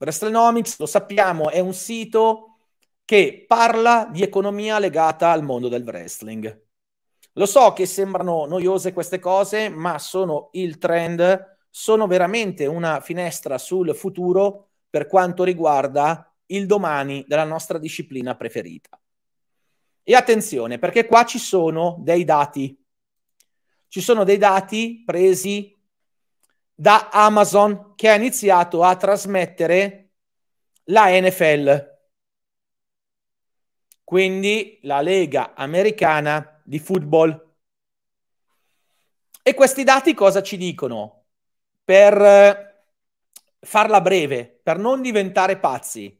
Wrestlenomics, lo sappiamo, è un sito che parla di economia legata al mondo del wrestling. Lo so che sembrano noiose queste cose, ma sono il trend, sono veramente una finestra sul futuro per quanto riguarda il domani della nostra disciplina preferita. E attenzione, perché qua ci sono dei dati. Ci sono dei dati presi da Amazon che ha iniziato a trasmettere la NFL. Quindi la Lega Americana di Football. E questi dati cosa ci dicono? Per eh, farla breve, per non diventare pazzi.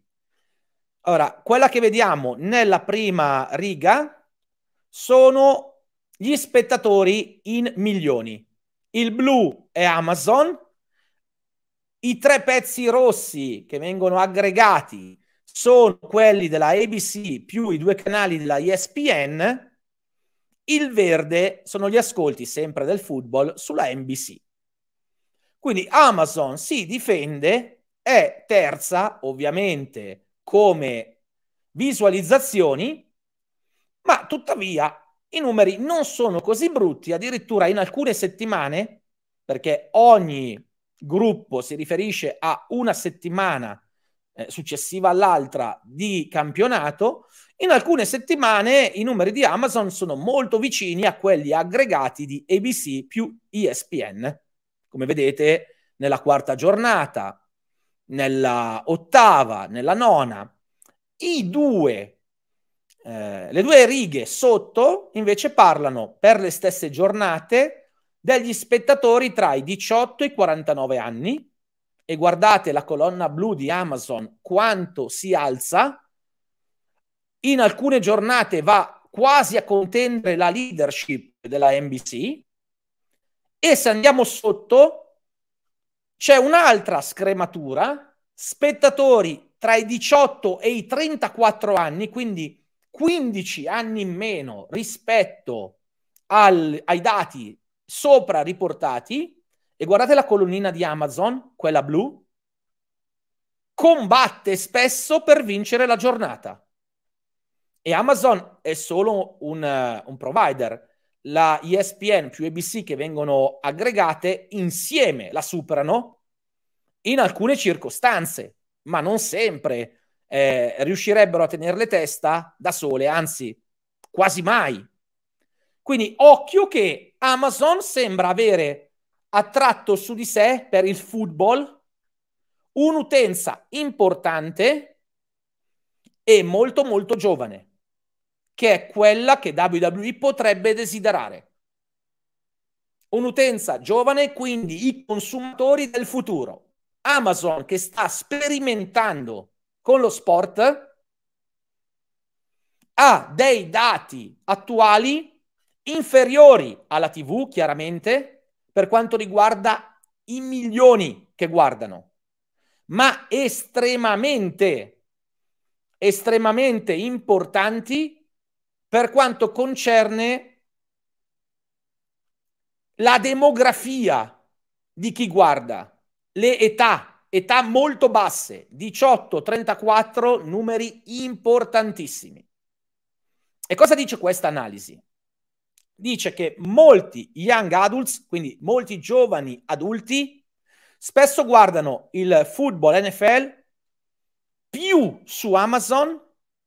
Allora, quella che vediamo nella prima riga sono gli spettatori in milioni il blu è Amazon, i tre pezzi rossi che vengono aggregati sono quelli della ABC più i due canali della ESPN, il verde sono gli ascolti sempre del football sulla NBC. Quindi Amazon si difende, è terza ovviamente come visualizzazioni, ma tuttavia i numeri non sono così brutti, addirittura in alcune settimane, perché ogni gruppo si riferisce a una settimana eh, successiva all'altra di campionato, in alcune settimane i numeri di Amazon sono molto vicini a quelli aggregati di ABC più ESPN. Come vedete, nella quarta giornata, nella ottava, nella nona, i due eh, le due righe sotto invece parlano per le stesse giornate degli spettatori tra i 18 e i 49 anni e guardate la colonna blu di Amazon quanto si alza. In alcune giornate va quasi a contendere la leadership della NBC e se andiamo sotto c'è un'altra scrematura, spettatori tra i 18 e i 34 anni, quindi 15 anni in meno rispetto al, ai dati sopra riportati, e guardate la colonnina di Amazon, quella blu, combatte spesso per vincere la giornata. E Amazon è solo un, uh, un provider. La ESPN più ABC che vengono aggregate insieme la superano in alcune circostanze, ma non sempre eh, riuscirebbero a tenerle testa da sole, anzi quasi mai. Quindi occhio che Amazon sembra avere attratto su di sé per il football un'utenza importante e molto molto giovane, che è quella che WWE potrebbe desiderare. Un'utenza giovane, quindi i consumatori del futuro. Amazon che sta sperimentando con lo sport ha dei dati attuali inferiori alla TV, chiaramente, per quanto riguarda i milioni che guardano, ma estremamente, estremamente importanti per quanto concerne la demografia di chi guarda, le età, età molto basse, 18-34, numeri importantissimi. E cosa dice questa analisi? Dice che molti young adults, quindi molti giovani adulti, spesso guardano il football NFL più su Amazon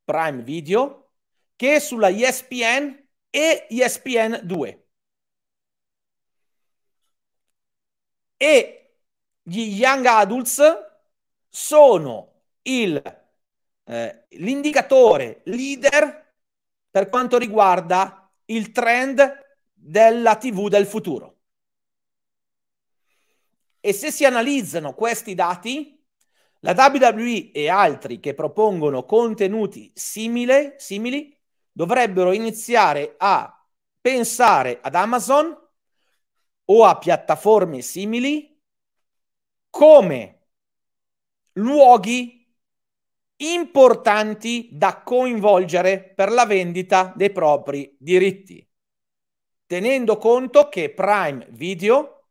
Prime Video che sulla ESPN e ESPN 2. E gli young adults sono il, eh, l'indicatore leader per quanto riguarda il trend della TV del futuro. E se si analizzano questi dati, la WWE e altri che propongono contenuti simile, simili dovrebbero iniziare a pensare ad Amazon o a piattaforme simili come luoghi importanti da coinvolgere per la vendita dei propri diritti, tenendo conto che Prime Video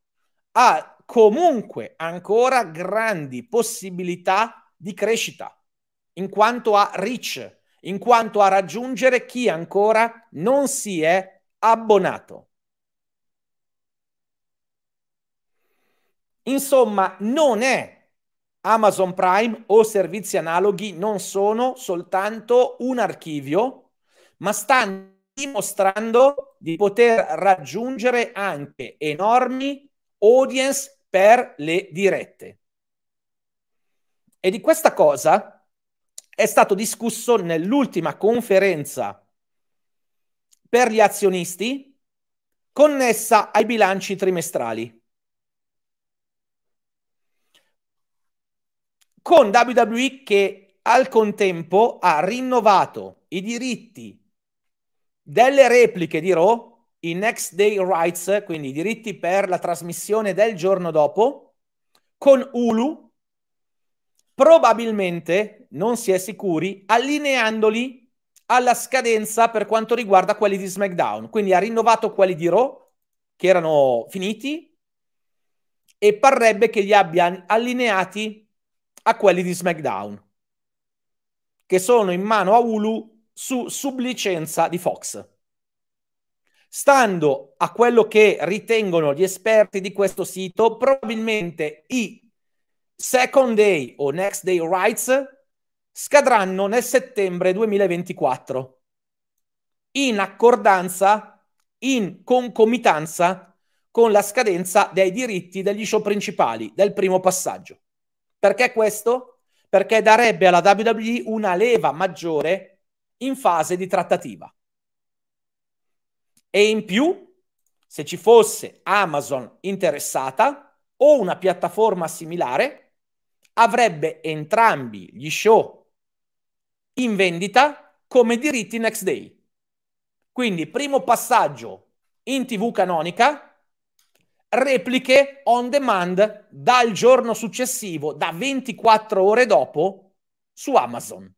ha comunque ancora grandi possibilità di crescita in quanto a reach, in quanto a raggiungere chi ancora non si è abbonato. Insomma, non è Amazon Prime o servizi analoghi, non sono soltanto un archivio, ma stanno dimostrando di poter raggiungere anche enormi audience per le dirette. E di questa cosa è stato discusso nell'ultima conferenza per gli azionisti connessa ai bilanci trimestrali. con WWE che al contempo ha rinnovato i diritti delle repliche di Raw, i Next Day Rights, quindi i diritti per la trasmissione del giorno dopo, con Hulu, probabilmente, non si è sicuri, allineandoli alla scadenza per quanto riguarda quelli di SmackDown. Quindi ha rinnovato quelli di Raw, che erano finiti, e parrebbe che li abbia allineati a quelli di SmackDown, che sono in mano a Hulu su sublicenza di Fox. Stando a quello che ritengono gli esperti di questo sito, probabilmente i Second Day o Next Day Rights scadranno nel settembre 2024, in accordanza, in concomitanza con la scadenza dei diritti degli show principali del primo passaggio. Perché questo? Perché darebbe alla WWE una leva maggiore in fase di trattativa. E in più, se ci fosse Amazon interessata o una piattaforma similare, avrebbe entrambi gli show in vendita come diritti next day. Quindi primo passaggio in TV canonica repliche on demand dal giorno successivo, da 24 ore dopo, su Amazon.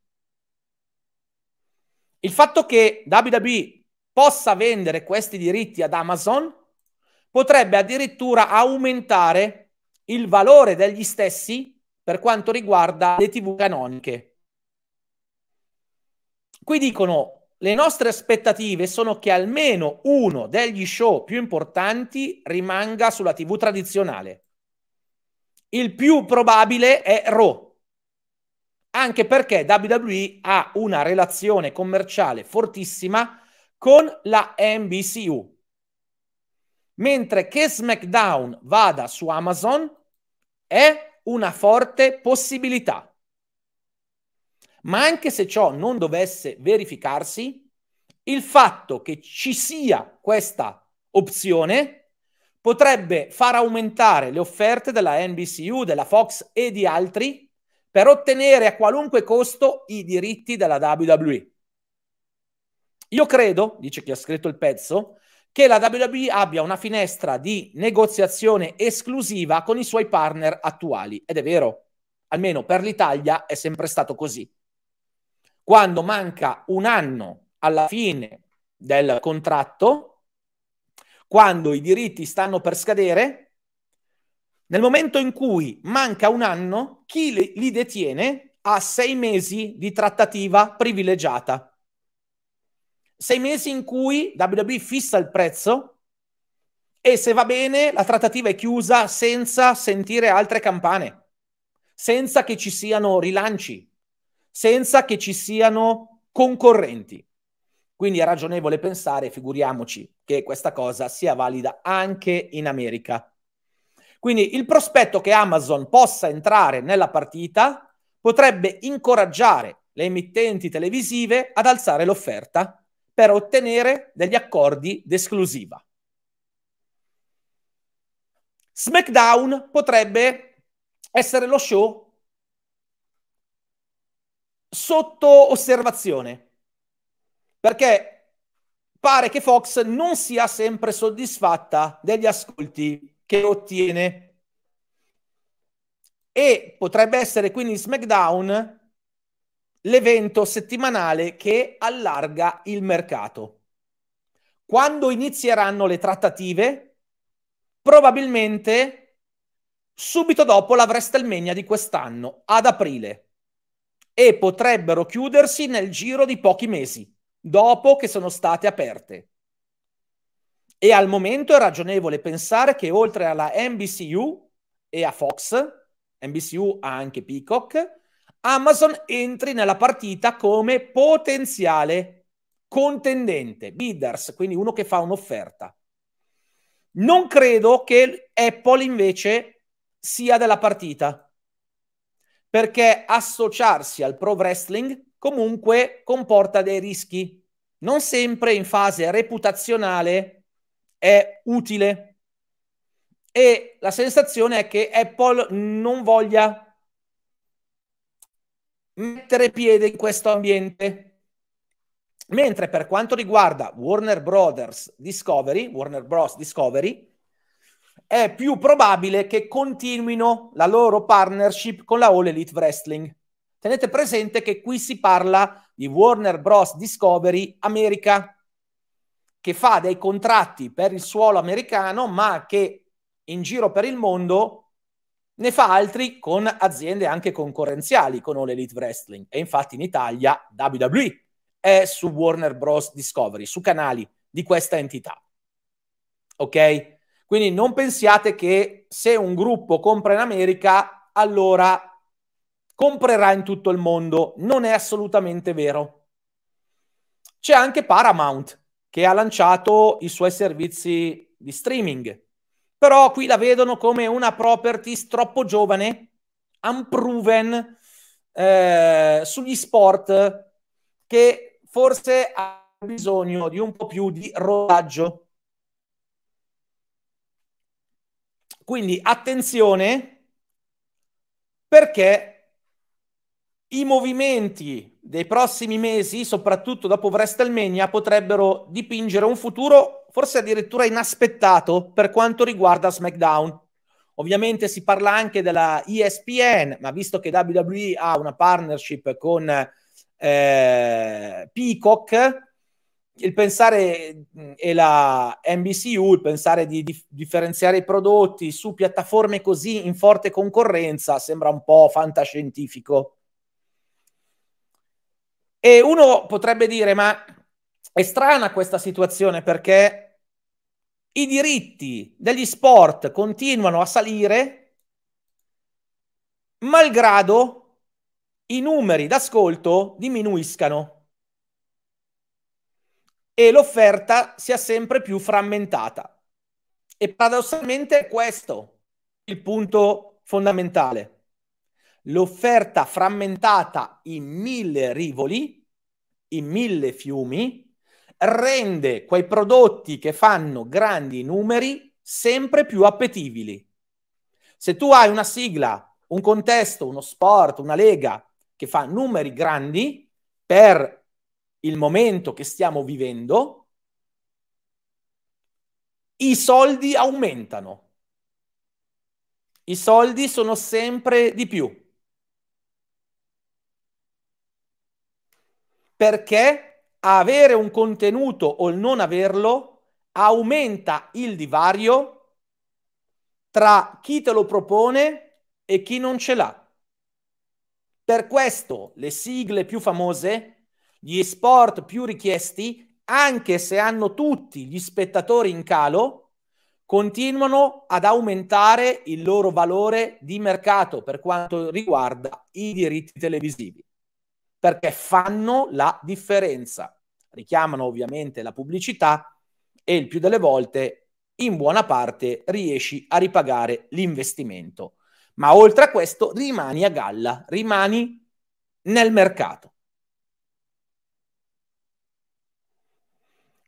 Il fatto che WWE possa vendere questi diritti ad Amazon potrebbe addirittura aumentare il valore degli stessi per quanto riguarda le tv canoniche. Qui dicono le nostre aspettative sono che almeno uno degli show più importanti rimanga sulla TV tradizionale. Il più probabile è Raw, anche perché WWE ha una relazione commerciale fortissima con la NBCU. Mentre che SmackDown vada su Amazon è una forte possibilità. Ma anche se ciò non dovesse verificarsi, il fatto che ci sia questa opzione potrebbe far aumentare le offerte della NBCU, della Fox e di altri per ottenere a qualunque costo i diritti della WWE. Io credo, dice chi ha scritto il pezzo, che la WWE abbia una finestra di negoziazione esclusiva con i suoi partner attuali. Ed è vero, almeno per l'Italia è sempre stato così quando manca un anno alla fine del contratto, quando i diritti stanno per scadere, nel momento in cui manca un anno, chi li detiene ha sei mesi di trattativa privilegiata. Sei mesi in cui WWE fissa il prezzo e se va bene la trattativa è chiusa senza sentire altre campane, senza che ci siano rilanci senza che ci siano concorrenti. Quindi è ragionevole pensare, figuriamoci, che questa cosa sia valida anche in America. Quindi il prospetto che Amazon possa entrare nella partita potrebbe incoraggiare le emittenti televisive ad alzare l'offerta per ottenere degli accordi d'esclusiva. SmackDown potrebbe essere lo show sotto osservazione, perché pare che Fox non sia sempre soddisfatta degli ascolti che ottiene. E potrebbe essere quindi SmackDown l'evento settimanale che allarga il mercato. Quando inizieranno le trattative? Probabilmente subito dopo la WrestleMania di quest'anno, ad aprile e potrebbero chiudersi nel giro di pochi mesi, dopo che sono state aperte. E al momento è ragionevole pensare che oltre alla NBCU e a Fox, NBCU ha anche Peacock, Amazon entri nella partita come potenziale contendente, bidders, quindi uno che fa un'offerta. Non credo che Apple invece sia della partita perché associarsi al pro wrestling comunque comporta dei rischi. Non sempre in fase reputazionale è utile. E la sensazione è che Apple non voglia mettere piede in questo ambiente. Mentre per quanto riguarda Warner Brothers Discovery, Warner Bros. Discovery, è più probabile che continuino la loro partnership con la All Elite Wrestling. Tenete presente che qui si parla di Warner Bros. Discovery America, che fa dei contratti per il suolo americano, ma che in giro per il mondo ne fa altri con aziende anche concorrenziali con All Elite Wrestling. E infatti in Italia WWE è su Warner Bros. Discovery, su canali di questa entità. Ok? Quindi non pensiate che se un gruppo compra in America, allora comprerà in tutto il mondo. Non è assolutamente vero. C'è anche Paramount che ha lanciato i suoi servizi di streaming. Però qui la vedono come una property troppo giovane, unproven, eh, sugli sport, che forse ha bisogno di un po' più di rodaggio Quindi attenzione perché i movimenti dei prossimi mesi, soprattutto dopo WrestleMania, potrebbero dipingere un futuro forse addirittura inaspettato per quanto riguarda SmackDown. Ovviamente si parla anche della ESPN, ma visto che WWE ha una partnership con eh, Peacock, il pensare e la NBCU, il pensare di, di differenziare i prodotti su piattaforme così in forte concorrenza sembra un po' fantascientifico. E uno potrebbe dire, ma è strana questa situazione perché i diritti degli sport continuano a salire malgrado i numeri d'ascolto diminuiscano e l'offerta sia sempre più frammentata. E paradossalmente è questo il punto fondamentale. L'offerta frammentata in mille rivoli, in mille fiumi, rende quei prodotti che fanno grandi numeri sempre più appetibili. Se tu hai una sigla, un contesto, uno sport, una lega che fa numeri grandi per il momento che stiamo vivendo, i soldi aumentano. I soldi sono sempre di più. Perché avere un contenuto o il non averlo aumenta il divario tra chi te lo propone e chi non ce l'ha. Per questo le sigle più famose gli sport più richiesti, anche se hanno tutti gli spettatori in calo, continuano ad aumentare il loro valore di mercato per quanto riguarda i diritti televisivi, perché fanno la differenza. Richiamano ovviamente la pubblicità e il più delle volte in buona parte riesci a ripagare l'investimento. Ma oltre a questo rimani a galla, rimani nel mercato.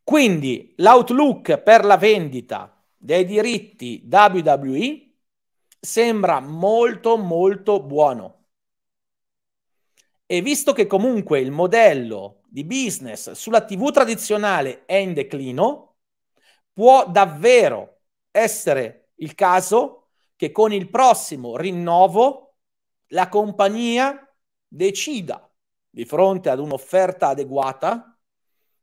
Quindi l'outlook per la vendita dei diritti WWE sembra molto molto buono. E visto che comunque il modello di business sulla TV tradizionale è in declino, può davvero essere il caso che con il prossimo rinnovo la compagnia decida di fronte ad un'offerta adeguata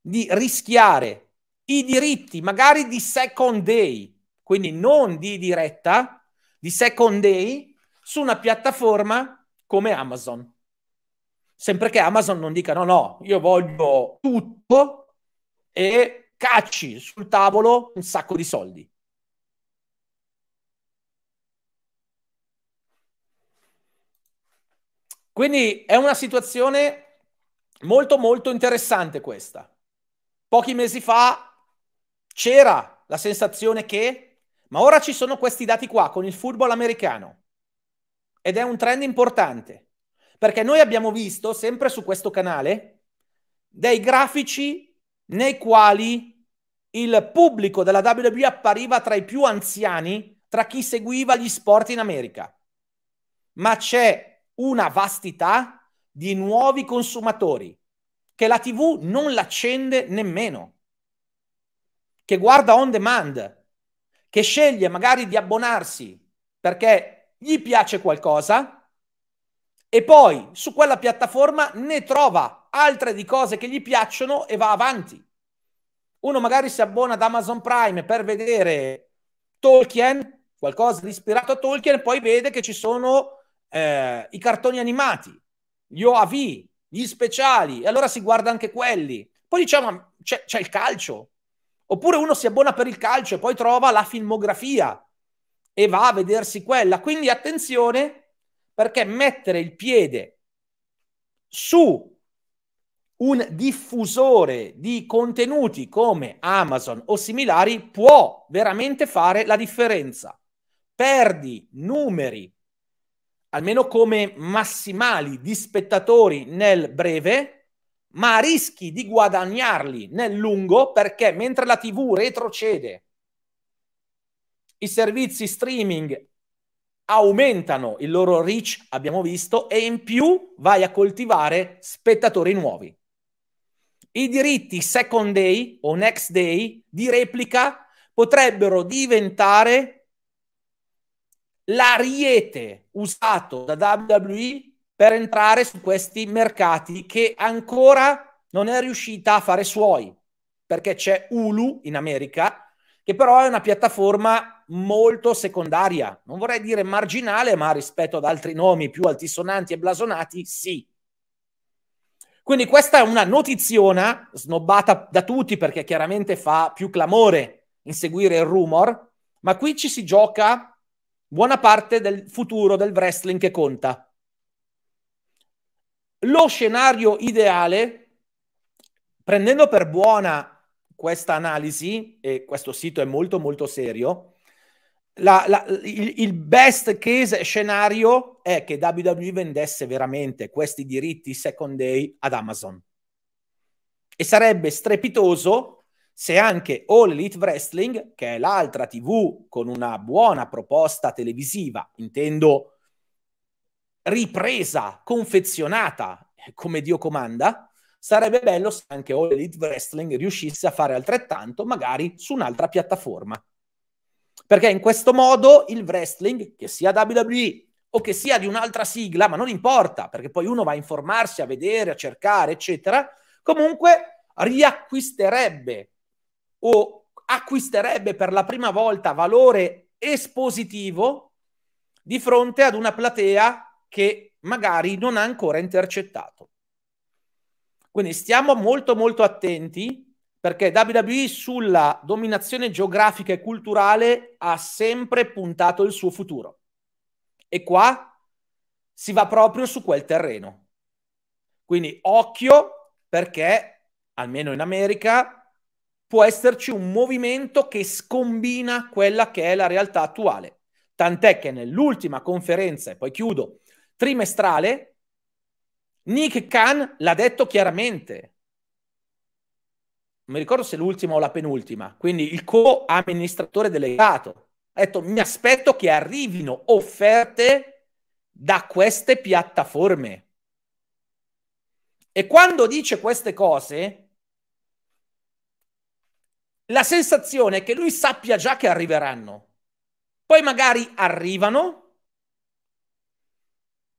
di rischiare i diritti magari di second day, quindi non di diretta, di second day su una piattaforma come Amazon. Sempre che Amazon non dica no, no, io voglio tutto e cacci sul tavolo un sacco di soldi. Quindi è una situazione molto molto interessante questa. Pochi mesi fa c'era la sensazione che, ma ora ci sono questi dati qua con il football americano ed è un trend importante perché noi abbiamo visto sempre su questo canale dei grafici nei quali il pubblico della WWE appariva tra i più anziani tra chi seguiva gli sport in America. Ma c'è una vastità di nuovi consumatori che la TV non l'accende nemmeno, che guarda on demand, che sceglie magari di abbonarsi perché gli piace qualcosa e poi su quella piattaforma ne trova altre di cose che gli piacciono e va avanti. Uno magari si abbona ad Amazon Prime per vedere Tolkien, qualcosa di ispirato a Tolkien, poi vede che ci sono eh, i cartoni animati, gli OAV, gli speciali, e allora si guarda anche quelli. Poi diciamo, ah, c'è, c'è il calcio. Oppure uno si abbona per il calcio e poi trova la filmografia e va a vedersi quella. Quindi attenzione perché mettere il piede su un diffusore di contenuti come Amazon o similari può veramente fare la differenza. Perdi numeri almeno come massimali di spettatori nel breve, ma rischi di guadagnarli nel lungo perché mentre la TV retrocede, i servizi streaming aumentano il loro reach, abbiamo visto, e in più vai a coltivare spettatori nuovi. I diritti second day o next day di replica potrebbero diventare l'ariete usato da WWE per entrare su questi mercati che ancora non è riuscita a fare suoi, perché c'è Hulu in America, che però è una piattaforma molto secondaria, non vorrei dire marginale, ma rispetto ad altri nomi più altisonanti e blasonati, sì. Quindi questa è una notiziona snobbata da tutti perché chiaramente fa più clamore inseguire il rumor, ma qui ci si gioca buona parte del futuro del wrestling che conta. Lo scenario ideale, prendendo per buona questa analisi, e questo sito è molto molto serio, la, la, il, il best case scenario è che WWE vendesse veramente questi diritti second day ad Amazon. E sarebbe strepitoso se anche All Elite Wrestling, che è l'altra TV con una buona proposta televisiva, intendo ripresa, confezionata eh, come Dio comanda, sarebbe bello se anche All Elite Wrestling riuscisse a fare altrettanto, magari su un'altra piattaforma. Perché in questo modo il wrestling, che sia WWE o che sia di un'altra sigla, ma non importa, perché poi uno va a informarsi, a vedere, a cercare, eccetera, comunque riacquisterebbe o acquisterebbe per la prima volta valore espositivo di fronte ad una platea che magari non ha ancora intercettato. Quindi stiamo molto molto attenti perché WWE sulla dominazione geografica e culturale ha sempre puntato il suo futuro. E qua si va proprio su quel terreno. Quindi occhio perché, almeno in America, può esserci un movimento che scombina quella che è la realtà attuale. Tant'è che nell'ultima conferenza, e poi chiudo, trimestrale, Nick Khan l'ha detto chiaramente. Non mi ricordo se l'ultima o la penultima, quindi il co-amministratore delegato. Ha detto: Mi aspetto che arrivino offerte da queste piattaforme. E quando dice queste cose, la sensazione è che lui sappia già che arriveranno. Poi magari arrivano,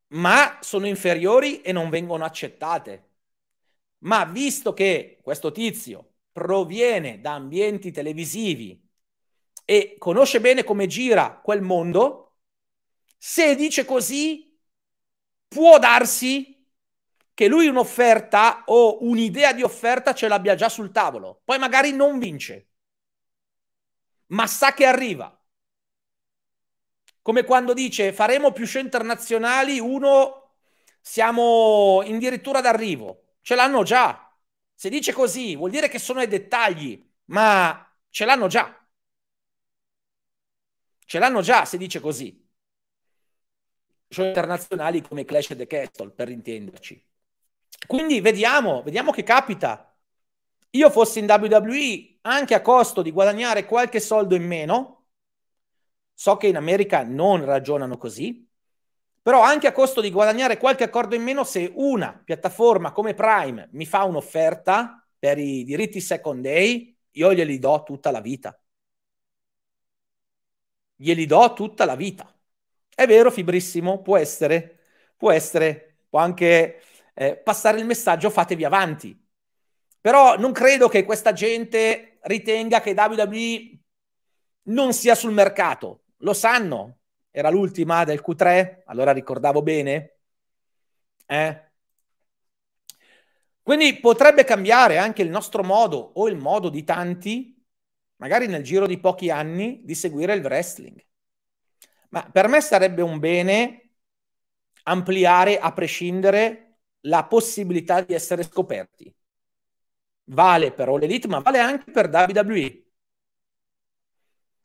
ma sono inferiori e non vengono accettate. Ma visto che questo tizio proviene da ambienti televisivi e conosce bene come gira quel mondo, se dice così, può darsi che lui un'offerta o un'idea di offerta ce l'abbia già sul tavolo. Poi magari non vince, ma sa che arriva. Come quando dice faremo più show internazionali, uno siamo addirittura d'arrivo. Ce l'hanno già. Se dice così vuol dire che sono ai dettagli, ma ce l'hanno già. Ce l'hanno già se dice così. Show internazionali come Clash of the Castle, per intenderci. Quindi vediamo, vediamo che capita. Io fossi in WWE anche a costo di guadagnare qualche soldo in meno. So che in America non ragionano così, però anche a costo di guadagnare qualche accordo in meno, se una piattaforma come Prime mi fa un'offerta per i diritti second day, io glieli do tutta la vita. Glieli do tutta la vita. È vero, fibrissimo, può essere, può essere, può anche eh, passare il messaggio fatevi avanti. Però non credo che questa gente ritenga che WWE non sia sul mercato. Lo sanno. Era l'ultima del Q3, allora ricordavo bene. Eh? Quindi potrebbe cambiare anche il nostro modo o il modo di tanti, magari nel giro di pochi anni, di seguire il wrestling. Ma per me sarebbe un bene ampliare a prescindere la possibilità di essere scoperti. Vale per All Elite, ma vale anche per WWE.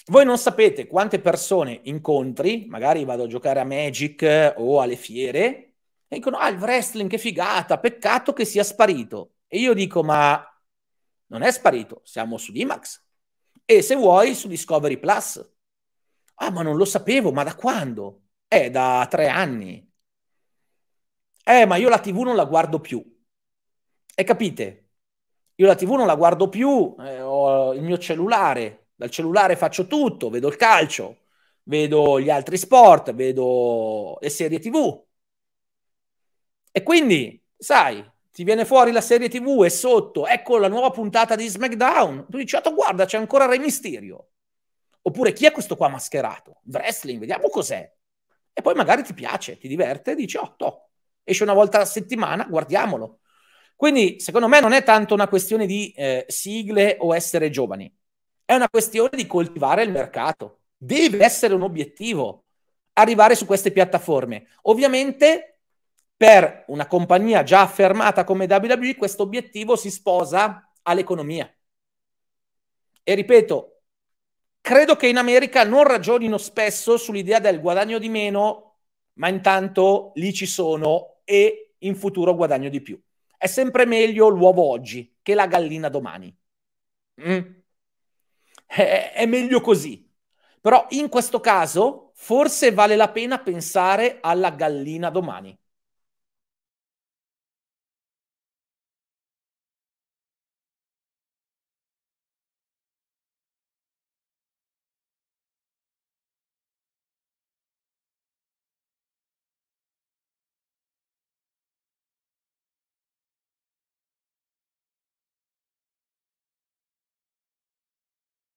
Voi non sapete quante persone incontri, magari vado a giocare a Magic o alle fiere, e dicono, ah, il wrestling, che figata, peccato che sia sparito. E io dico, ma non è sparito, siamo su Dimax. E se vuoi, su Discovery Plus. Ah, ma non lo sapevo, ma da quando? È eh, da tre anni eh ma io la tv non la guardo più. E capite? Io la tv non la guardo più, eh, ho il mio cellulare, dal cellulare faccio tutto, vedo il calcio, vedo gli altri sport, vedo le serie tv. E quindi, sai, ti viene fuori la serie tv e sotto, ecco la nuova puntata di SmackDown, tu dici, ah, guarda, c'è ancora Re Mysterio. Oppure chi è questo qua mascherato? Wrestling, vediamo cos'è. E poi magari ti piace, ti diverte e dici, oh, toh, esce una volta alla settimana, guardiamolo. Quindi, secondo me, non è tanto una questione di eh, sigle o essere giovani, è una questione di coltivare il mercato. Deve essere un obiettivo arrivare su queste piattaforme. Ovviamente, per una compagnia già affermata come WWE, questo obiettivo si sposa all'economia. E ripeto, credo che in America non ragionino spesso sull'idea del guadagno di meno, ma intanto lì ci sono e in futuro guadagno di più. È sempre meglio l'uovo oggi che la gallina domani. Mm. È, è meglio così. Però in questo caso forse vale la pena pensare alla gallina domani.